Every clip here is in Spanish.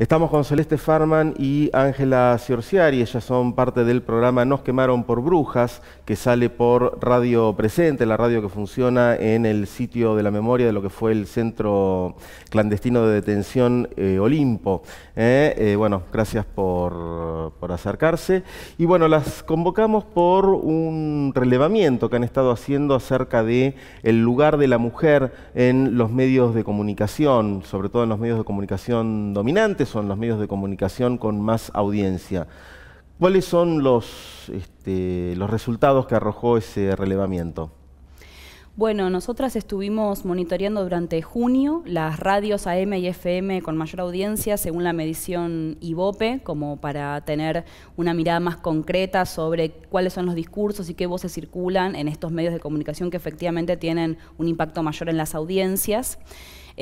Estamos con Celeste Farman y Ángela Ciorciari, ellas son parte del programa Nos quemaron por brujas, que sale por Radio Presente, la radio que funciona en el sitio de la memoria de lo que fue el centro clandestino de detención eh, Olimpo. Eh, eh, bueno, gracias por, por, acercarse. Y bueno, las convocamos por un relevamiento que han estado haciendo acerca de el lugar de la mujer en los medios de comunicación, sobre todo en los medios de comunicación dominantes son los medios de comunicación con más audiencia. ¿Cuáles son los, este, los resultados que arrojó ese relevamiento? Bueno, nosotras estuvimos monitoreando durante junio las radios AM y FM con mayor audiencia según la medición Ibope, como para tener una mirada más concreta sobre cuáles son los discursos y qué voces circulan en estos medios de comunicación que efectivamente tienen un impacto mayor en las audiencias.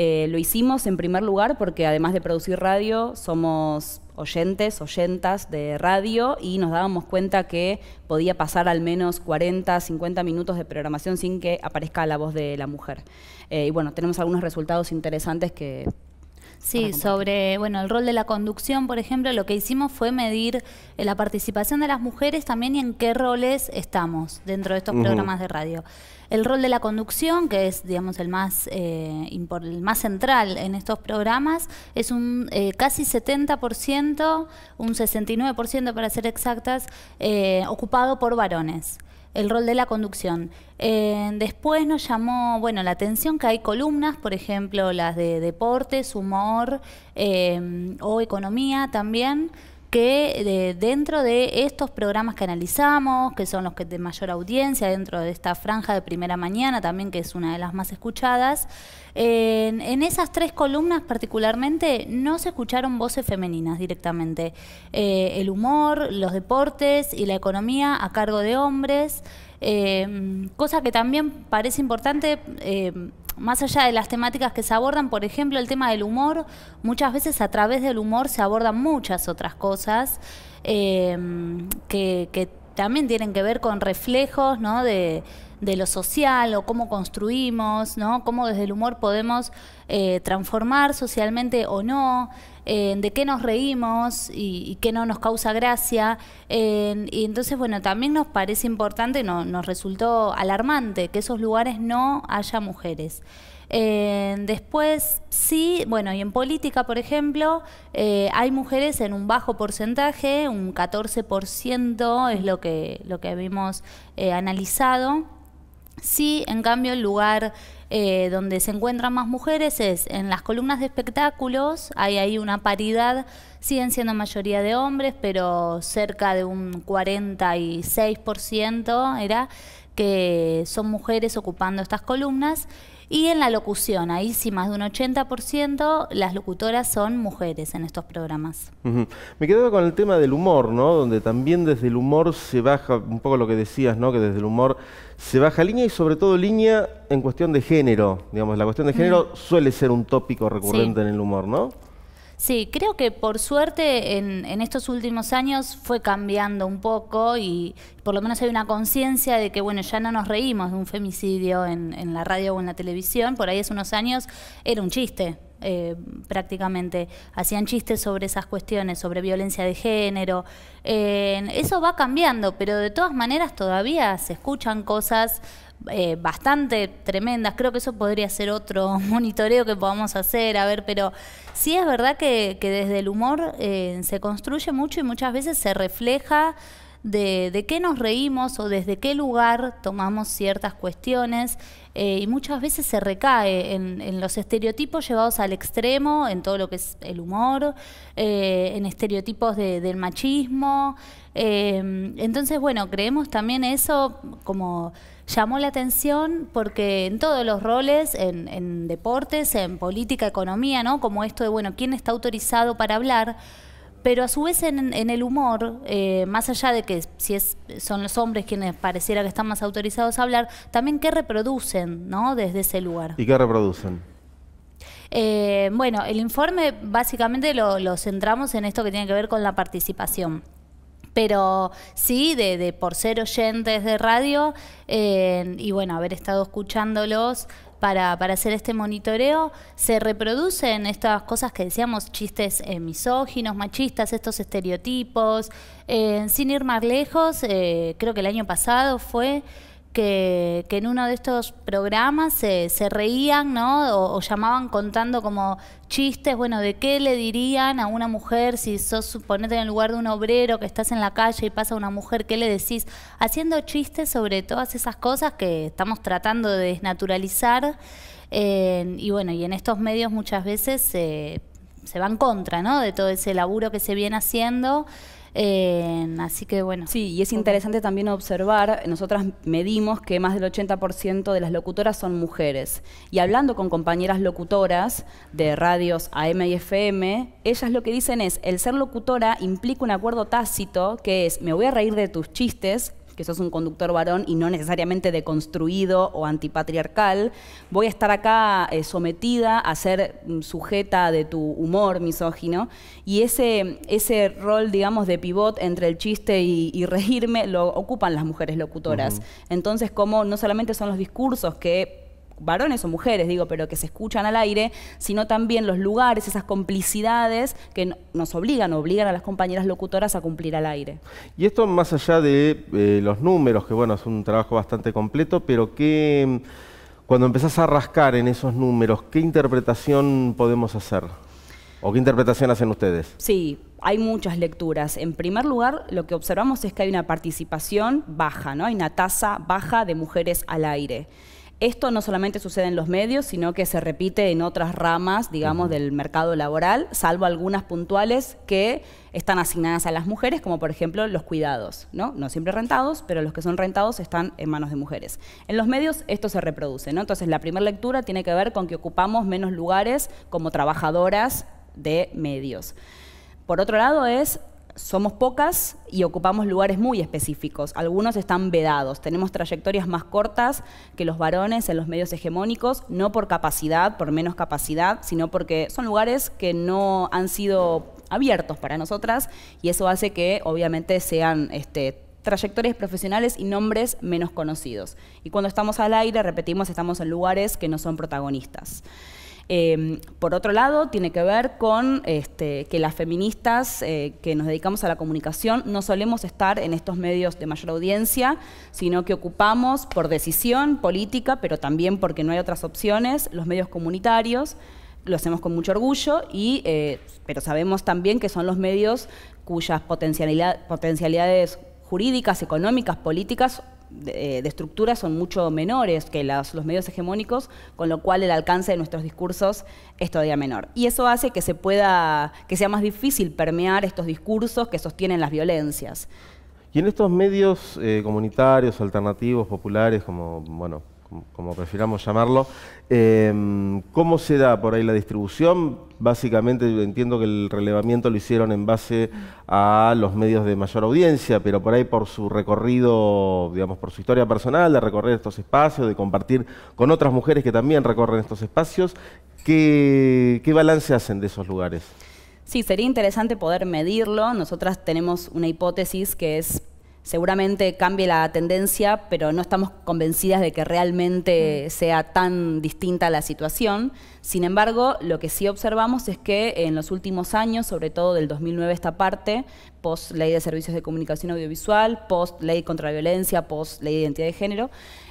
Eh, lo hicimos en primer lugar porque además de producir radio, somos oyentes, oyentas de radio y nos dábamos cuenta que podía pasar al menos 40, 50 minutos de programación sin que aparezca la voz de la mujer. Eh, y bueno, tenemos algunos resultados interesantes que Sí, sobre bueno el rol de la conducción, por ejemplo, lo que hicimos fue medir eh, la participación de las mujeres también y en qué roles estamos dentro de estos programas de radio. El rol de la conducción, que es digamos el más eh, el más central en estos programas, es un eh, casi 70%, un 69% para ser exactas, eh, ocupado por varones el rol de la conducción. Eh, después nos llamó, bueno, la atención que hay columnas, por ejemplo, las de deportes, humor eh, o economía también que dentro de estos programas que analizamos, que son los que de mayor audiencia, dentro de esta franja de primera mañana también, que es una de las más escuchadas, en, esas tres columnas particularmente no se escucharon voces femeninas directamente. Eh, el humor, los deportes y la economía a cargo de hombres, eh, cosa que también parece importante. Eh, más allá de las temáticas que se abordan, por ejemplo, el tema del humor, muchas veces a través del humor se abordan muchas otras cosas eh, que, que, también tienen que ver con reflejos, ¿no? De, de lo social o cómo construimos, ¿no? Cómo desde el humor podemos eh, transformar socialmente o no, eh, de qué nos reímos y, qué no nos causa gracia. Eh, y entonces, bueno, también nos parece importante, no, nos resultó alarmante que esos lugares no haya mujeres. después, sí, bueno, y en política, por ejemplo, hay mujeres en un bajo porcentaje, un 14% es lo que, lo que habíamos analizado. Sí, en cambio, el lugar eh, donde se encuentran más mujeres es en las columnas de espectáculos, hay ahí una paridad, siguen siendo mayoría de hombres, pero cerca de un 46% era que son mujeres ocupando estas columnas. Y en la locución, ahí sí más de un 80% las locutoras son mujeres en estos programas. Me quedaba con el tema del humor, ¿no? Donde también desde el humor se baja un poco lo que decías, ¿no? Que desde el humor se baja línea y sobre todo línea en cuestión de género. Digamos, la cuestión de género mm. suele ser un tópico recurrente en el humor, ¿no? Sí, creo que por suerte en, en, estos últimos años fue cambiando un poco y por lo menos hay una conciencia de que, bueno, ya no nos reímos de un femicidio en, en la radio o en la televisión. Por ahí hace unos años era un chiste, eh, prácticamente hacían chistes sobre esas cuestiones, sobre violencia de género. Eh, eso va cambiando, pero de todas maneras todavía se escuchan cosas eh, bastante tremendas. Creo que eso podría ser otro monitoreo que podamos hacer, a ver, pero sí es verdad que, desde el humor se construye mucho y muchas veces se refleja. de qué nos reímos o desde qué lugar tomamos ciertas cuestiones. Eh, y muchas veces se recae en, los estereotipos llevados al extremo, en todo lo que es el humor, eh, en estereotipos del machismo. Eh, entonces, bueno, creemos también eso como llamó la atención porque en todos los roles, en, en deportes, en política, economía, ¿no? Como esto de, bueno, ¿quién está autorizado para hablar? Pero a su vez en, el humor, eh, más allá de que si es, son los hombres quienes pareciera que están más autorizados a hablar, también qué reproducen, ¿no? Desde ese lugar. ¿Y qué reproducen? Eh, bueno, el informe básicamente lo, centramos en esto que tiene que ver con la participación pero sí, de, por ser oyentes de radio eh, y bueno, haber estado escuchándolos, para, para hacer este monitoreo, se reproducen estas cosas que decíamos, chistes eh, misóginos, machistas, estos estereotipos. Eh, sin ir más lejos, eh, creo que el año pasado fue que, en uno de estos programas se, reían, ¿no? O, llamaban contando como chistes, bueno, de qué le dirían a una mujer si sos, ponete en el lugar de un obrero que estás en la calle y pasa una mujer, ¿qué le decís? Haciendo chistes sobre todas esas cosas que estamos tratando de desnaturalizar. y bueno, y en estos medios muchas veces se se van contra, ¿no? De todo ese laburo que se viene haciendo así que bueno. Sí, y es interesante también observar, nosotras medimos que más del 80% de las locutoras son mujeres. Y hablando con compañeras locutoras de radios AM y FM, ellas lo que dicen es, el ser locutora implica un acuerdo tácito que es, me voy a reír de tus chistes, que sos un conductor varón y no necesariamente deconstruido o antipatriarcal, voy a estar acá eh, sometida a ser mm, sujeta de tu humor misógino. Y ese, ese rol, digamos, de pivot entre el chiste y, reírme lo ocupan las mujeres locutoras. Entonces, como no solamente son los discursos que varones o mujeres, digo, pero que se escuchan al aire, sino también los lugares, esas complicidades que nos obligan, obligan a las compañeras locutoras a cumplir al aire. Y esto más allá de eh, los números, que bueno, es un trabajo bastante completo, pero que cuando empezás a rascar en esos números, ¿qué interpretación podemos hacer? ¿O qué interpretación hacen ustedes? Sí, hay muchas lecturas. En primer lugar, lo que observamos es que hay una participación baja, ¿no? Hay una tasa baja de mujeres al aire. Esto no solamente sucede en los medios, sino que se repite en otras ramas, digamos, del mercado laboral, salvo algunas puntuales que están asignadas a las mujeres, como por ejemplo los cuidados, ¿no? No siempre rentados, pero los que son rentados están en manos de mujeres. En los medios esto se reproduce, Entonces la primera lectura tiene que ver con que ocupamos menos lugares como trabajadoras de medios. Por otro lado es somos pocas y ocupamos lugares muy específicos. Algunos están vedados. Tenemos trayectorias más cortas que los varones en los medios hegemónicos, no por capacidad, por menos capacidad, sino porque son lugares que no han sido abiertos para nosotras y eso hace que obviamente sean este, trayectorias profesionales y nombres menos conocidos. Y cuando estamos al aire, repetimos, estamos en lugares que no son protagonistas. Em, por otro lado, tiene que ver con este, que las feministas eh, que nos dedicamos a la comunicación no solemos estar en estos medios de mayor audiencia, sino que ocupamos por decisión política, pero también porque no hay otras opciones, los medios comunitarios lo hacemos con mucho orgullo, y, eh, pero sabemos también que son los medios cuyas potencialidades jurídicas, económicas, políticas eh, de, estructuras estructura son mucho menores que los, medios hegemónicos, con lo cual el alcance de nuestros discursos es todavía menor. Y eso hace que se pueda, que sea más difícil permear estos discursos que sostienen las violencias. Y en estos medios eh, comunitarios, alternativos, populares, como bueno, como, prefiramos llamarlo. Em, ¿Cómo se da por ahí la distribución? Básicamente entiendo que el relevamiento lo hicieron en base a los medios de mayor audiencia, pero por ahí por su recorrido, digamos, por su historia personal, de recorrer estos espacios, de compartir con otras mujeres que también recorren estos espacios, ¿qué, qué balance hacen de esos lugares? Sí, sería interesante poder medirlo. Nosotras tenemos una hipótesis que es seguramente cambie la tendencia, pero no estamos convencidas de que realmente mm. sea tan distinta la situación. Sin embargo, lo que sí observamos es que en los últimos años, sobre todo del 2009 esta parte, post ley de servicios de comunicación audiovisual, post ley contra la violencia, post ley de identidad de género,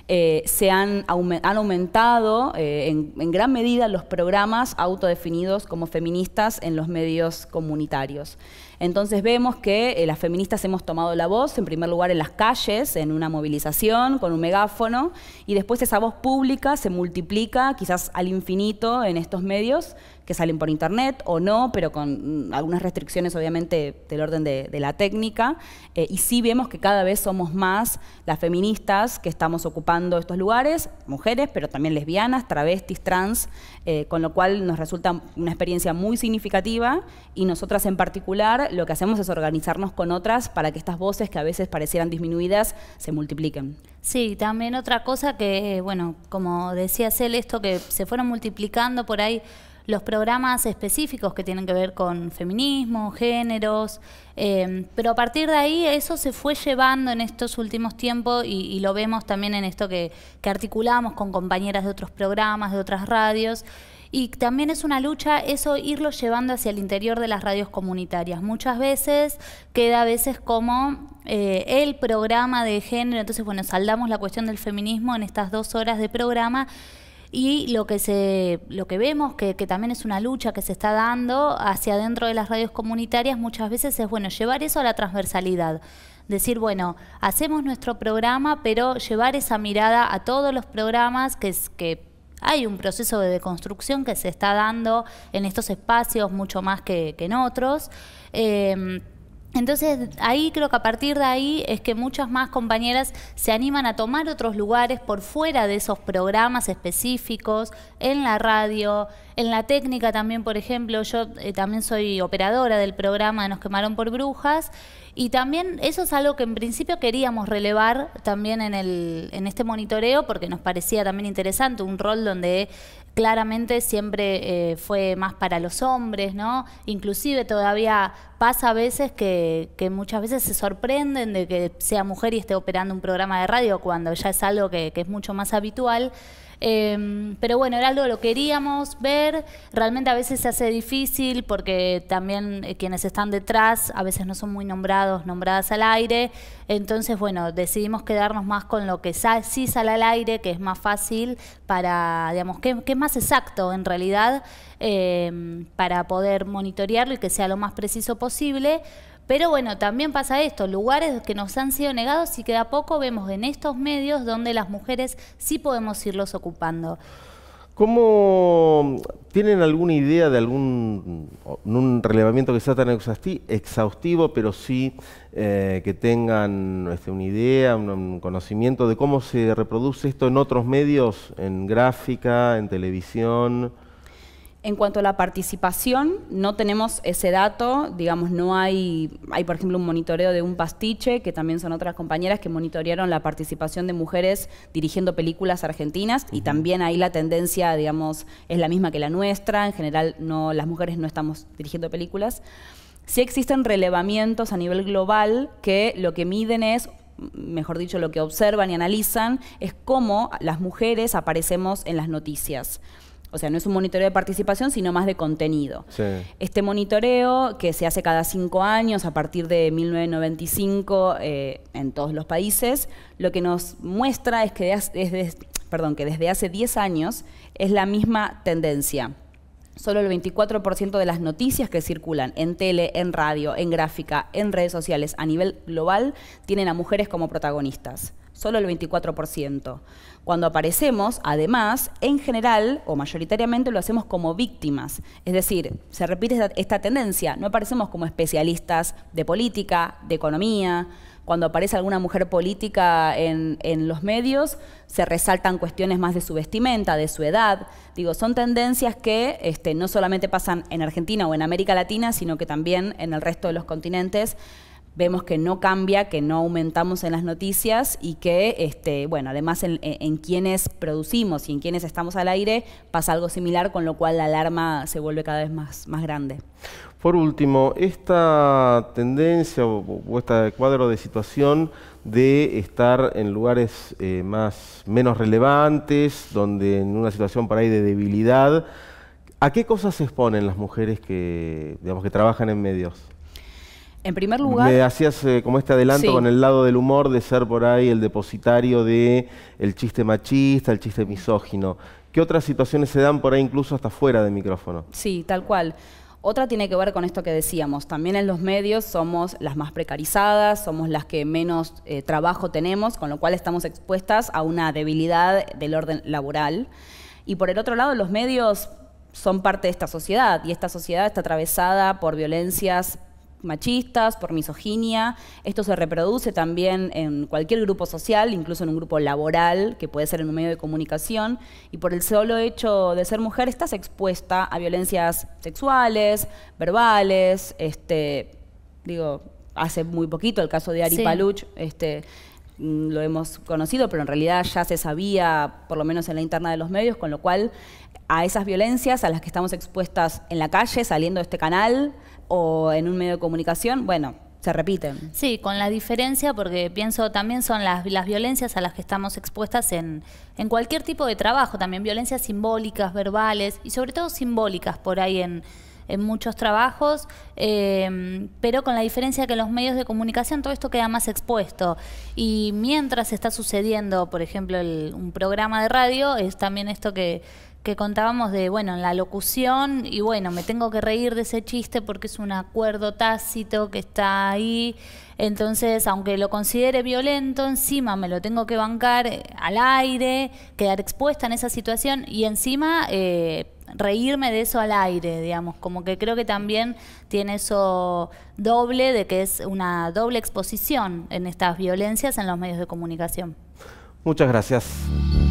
eh, se han, aumentado eh, en, gran medida los programas autodefinidos como feministas en los medios comunitarios. Entonces vemos que eh, las feministas hemos tomado la voz, en primer lugar en las calles, en una movilización, con un megáfono, y después esa voz pública se multiplica quizás al infinito en estos medios, que salen por internet o no, pero con mm, algunas restricciones obviamente del orden de, la técnica. Eh, y sí vemos que cada vez somos más las feministas que estamos ocupando estos lugares, mujeres, pero también lesbianas, travestis, trans, eh, con lo cual nos resulta una experiencia muy significativa y nosotras en particular lo que hacemos es organizarnos con otras para que estas voces que a veces parecieran disminuidas se multipliquen. Sí, también otra cosa que, eh, bueno, como decía Cel, esto que se fueron multiplicando por ahí los programas específicos que tienen que ver con feminismo, géneros, em, pero a partir de ahí eso se fue llevando en estos últimos tiempos y, lo vemos también en esto que, articulamos con compañeras de otros programas, de otras radios. Y también es una lucha eso irlo llevando hacia el interior de las radios comunitarias. Muchas veces queda a veces como eh, el programa de género. Entonces, bueno, saldamos la cuestión del feminismo en estas dos horas de programa y lo que se lo que vemos que, también es una lucha que se está dando hacia dentro de las radios comunitarias muchas veces es bueno llevar eso a la transversalidad decir bueno hacemos nuestro programa pero llevar esa mirada a todos los programas que es que hay un proceso de deconstrucción que se está dando en estos espacios mucho más que, en otros eh, entonces, ahí creo que a partir de ahí es que muchas más compañeras se animan a tomar otros lugares por fuera de esos programas específicos, en la radio, en la técnica también, por ejemplo. Yo eh, también soy operadora del programa Nos quemaron por brujas y también eso es algo que en principio queríamos relevar también en, el, en este monitoreo porque nos parecía también interesante un rol donde claramente siempre eh, fue más para los hombres, ¿no? Inclusive todavía pasa a veces que, que, muchas veces se sorprenden de que sea mujer y esté operando un programa de radio cuando ya es algo que, que es mucho más habitual. Em, pero bueno, era algo lo queríamos ver. Realmente a veces se hace difícil porque también eh, quienes están detrás a veces no son muy nombrados, nombradas al aire. Entonces, bueno, decidimos quedarnos más con lo que sí sale al aire, que es más fácil para, digamos, que, es más exacto en realidad em, para poder monitorearlo y que sea lo más preciso posible pero bueno, también pasa esto, lugares que nos han sido negados y que a poco vemos en estos medios donde las mujeres sí podemos irlos ocupando. ¿Cómo tienen alguna idea de algún un relevamiento que sea tan exhaustivo, pero sí eh, que tengan este, una idea, un, conocimiento de cómo se reproduce esto en otros medios, en gráfica, en televisión? En cuanto a la participación, no tenemos ese dato, digamos, no hay, hay por ejemplo un monitoreo de un pastiche, que también son otras compañeras que monitorearon la participación de mujeres dirigiendo películas argentinas y también ahí la tendencia, digamos, es la misma que la nuestra, en general no, las mujeres no estamos dirigiendo películas. Sí existen relevamientos a nivel global que lo que miden es mejor dicho, lo que observan y analizan es cómo las mujeres aparecemos en las noticias. O sea, no es un monitoreo de participación, sino más de contenido. Este monitoreo, que se hace cada cinco años a partir de 1995 eh, en todos los países, lo que nos muestra es que, desde, que desde hace 10 años es la misma tendencia. Solo el 24% de las noticias que circulan en tele, en radio, en gráfica, en redes sociales a nivel global tienen a mujeres como protagonistas. Solo el 24%. Cuando aparecemos, además, en general o mayoritariamente lo hacemos como víctimas. Es decir, se repite esta, tendencia. No aparecemos como especialistas de política, de economía, cuando aparece alguna mujer política en, los medios, se resaltan cuestiones más de su vestimenta, de su edad. Digo, son tendencias que este, no solamente pasan en Argentina o en América Latina, sino que también en el resto de los continentes vemos que no cambia, que no aumentamos en las noticias y que, este, bueno, además en, quienes producimos y en quienes estamos al aire pasa algo similar, con lo cual la alarma se vuelve cada vez más, grande. Por último, esta tendencia o, este cuadro de situación de estar en lugares eh, más, menos relevantes, donde en una situación por ahí de debilidad, ¿a qué cosas se exponen las mujeres que, digamos, que trabajan en medios? En primer lugar... Me hacías eh, como este adelanto con el lado del humor de ser por ahí el depositario de el chiste machista, el chiste misógino. ¿Qué otras situaciones se dan por ahí incluso hasta fuera de micrófono? Sí, tal cual. Otra tiene que ver con esto que decíamos. También en los medios somos las más precarizadas, somos las que menos eh, trabajo tenemos, con lo cual estamos expuestas a una debilidad del orden laboral. Y por el otro lado, los medios son parte de esta sociedad y esta sociedad está atravesada por violencias machistas, por misoginia. Esto se reproduce también en cualquier grupo social, incluso en un grupo laboral, que puede ser en un medio de comunicación. Y por el solo hecho de ser mujer, estás expuesta a violencias sexuales, verbales, este, digo, hace muy poquito el caso de Ari Paluch, este, mm, lo hemos conocido, pero en realidad ya se sabía, por lo menos en la interna de los medios, con lo cual a esas violencias a las que estamos expuestas en la calle, saliendo de este canal, o en un medio de comunicación, bueno, se repiten. Sí, con la diferencia, porque pienso también son las, las violencias a las que estamos expuestas en, en cualquier tipo de trabajo, también violencias simbólicas, verbales y sobre todo simbólicas por ahí en, muchos trabajos, em, pero con la diferencia que en los medios de comunicación todo esto queda más expuesto. Y mientras está sucediendo, por ejemplo, un programa de radio, es también esto que, que contábamos de, bueno, en la locución, y bueno, me tengo que reír de ese chiste porque es un acuerdo tácito que está ahí, entonces, aunque lo considere violento, encima me lo tengo que bancar eh, al aire, quedar expuesta en esa situación y encima eh, reírme de eso al aire, digamos, como que creo que también tiene eso doble de que es una doble exposición en estas violencias en los medios de comunicación. Muchas gracias.